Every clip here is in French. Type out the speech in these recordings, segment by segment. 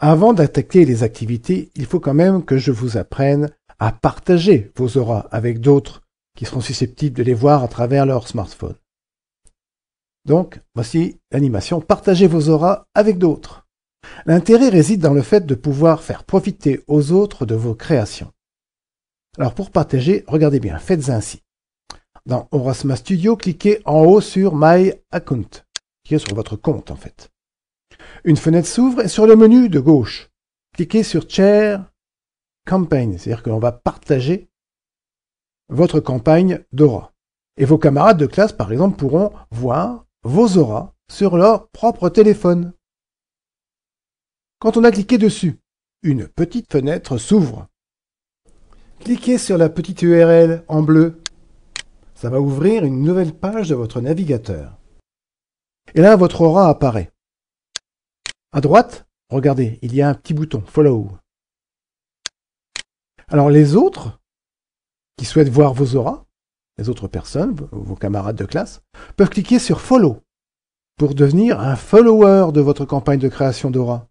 Avant d'attaquer les activités, il faut quand même que je vous apprenne à partager vos auras avec d'autres qui seront susceptibles de les voir à travers leur smartphone. Donc, voici l'animation Partagez vos auras avec d'autres. L'intérêt réside dans le fait de pouvoir faire profiter aux autres de vos créations. Alors pour partager, regardez bien, faites ainsi. Dans Aurasma Studio, cliquez en haut sur My Account, qui est sur votre compte en fait. Une fenêtre s'ouvre et sur le menu de gauche, cliquez sur Chair Campaign, c'est-à-dire que l'on va partager votre campagne d'aura. Et vos camarades de classe, par exemple, pourront voir vos auras sur leur propre téléphone. Quand on a cliqué dessus, une petite fenêtre s'ouvre. Cliquez sur la petite URL en bleu. Ça va ouvrir une nouvelle page de votre navigateur. Et là, votre aura apparaît. À droite, regardez, il y a un petit bouton Follow. Alors les autres qui souhaitent voir vos auras, les autres personnes, vos camarades de classe, peuvent cliquer sur Follow pour devenir un follower de votre campagne de création d'aura.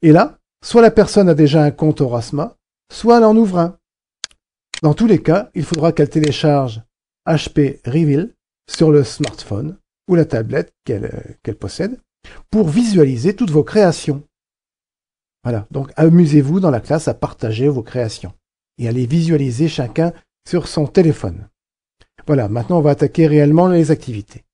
Et là, soit la personne a déjà un compte Aurasma, soit elle en ouvre un. Dans tous les cas, il faudra qu'elle télécharge HP Reveal sur le smartphone ou la tablette qu'elle euh, possède pour visualiser toutes vos créations. Voilà, donc amusez-vous dans la classe à partager vos créations et à les visualiser chacun sur son téléphone. Voilà, maintenant on va attaquer réellement les activités.